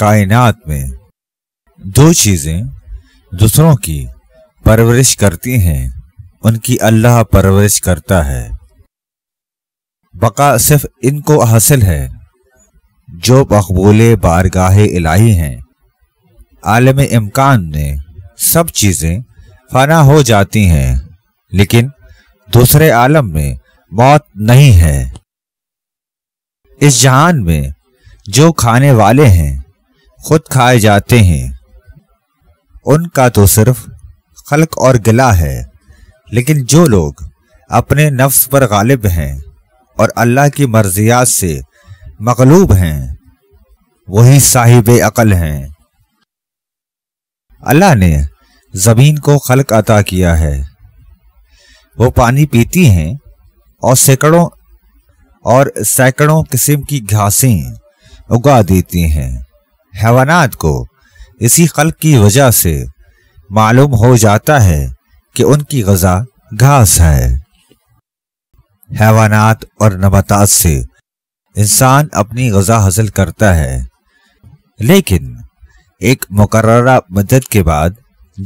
कायनात में दो चीज़ें दूसरों की परवरिश करती हैं उनकी अल्लाह परवरिश करता है बका सिर्फ इनको हासिल है जो मकबूल बारगाह इलाही हैं आलम इम्कान में सब चीज़ें फना हो जाती हैं लेकिन दूसरे आलम में मौत नहीं है इस जहान में जो खाने वाले हैं खुद खाए जाते हैं उनका तो सिर्फ खलक और गिला है लेकिन जो लोग अपने नफ्स पर गालिब हैं और अल्लाह की मर्जियात से मकलूब हैं वही साहिब अकल हैं अल्लाह ने ज़मीन को खलक अता किया है वो पानी पीती हैं और सैकड़ों और सैकड़ों किस्म की घासें उगा देती हैं हैवानात को इसी खल की वजह से मालूम हो जाता है कि उनकी गजा घास है हैवानात और नबातात से इंसान अपनी गजा हासिल करता है लेकिन एक मुकर्रा मदद के बाद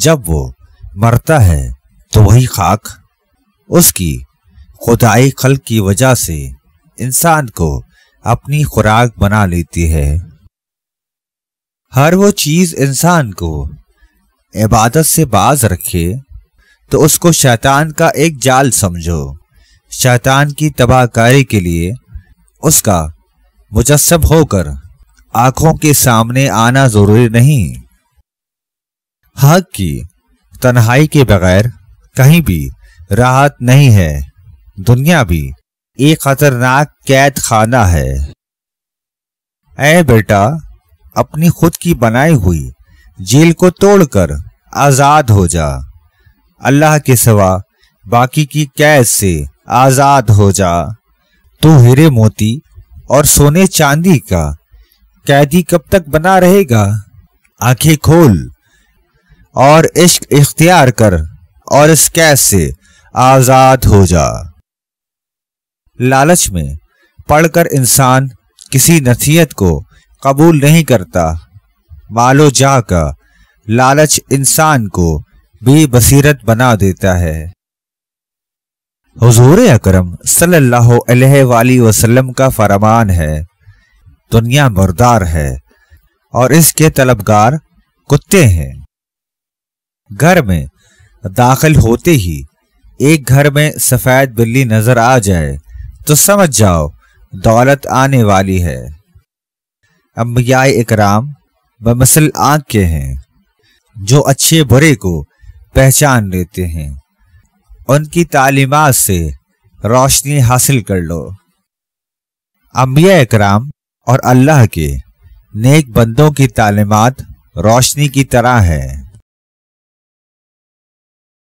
जब वो मरता है तो वही खाक उसकी खुदाई खल की वजह से इंसान को अपनी खुराक बना लेती है हर वो चीज इंसान को इबादत से बाज रखे तो उसको शैतान का एक जाल समझो शैतान की तबाहकारी के लिए उसका मुजस्सब होकर आंखों के सामने आना जरूरी नहीं हक की तन्हाई के बगैर कहीं भी राहत नहीं है दुनिया भी एक खतरनाक कैद खाना है ए बेटा अपनी खुद की बनाई हुई जेल को तोड़कर आजाद हो जा अल्लाह के सवा बाकी की कैद से आजाद हो जा तू हीरे मोती और सोने चांदी का कैदी कब तक बना रहेगा आंखें खोल और इश्क इख्तियार कर और इस कैद से आजाद हो जा लालच में पढ़कर इंसान किसी नसीहत को कबूल नहीं करता मालो जा का लालच इंसान को भी बसीरत बना देता है हजूर अक्रम सल्लल्लाहु वसल्लम का फरमान है दुनिया मुर्दार है और इसके तलबगार कुत्ते हैं घर में दाखिल होते ही एक घर में सफ़ेद बिल्ली नज़र आ जाए तो समझ जाओ दौलत आने वाली है अम्बिया इकराम बमसल आग के हैं जो अच्छे बुरे को पहचान लेते हैं उनकी तालीमत से रोशनी हासिल कर लो अम्बिया इकराम और अल्लाह के नेक बंदों की तालीमत रोशनी की तरह है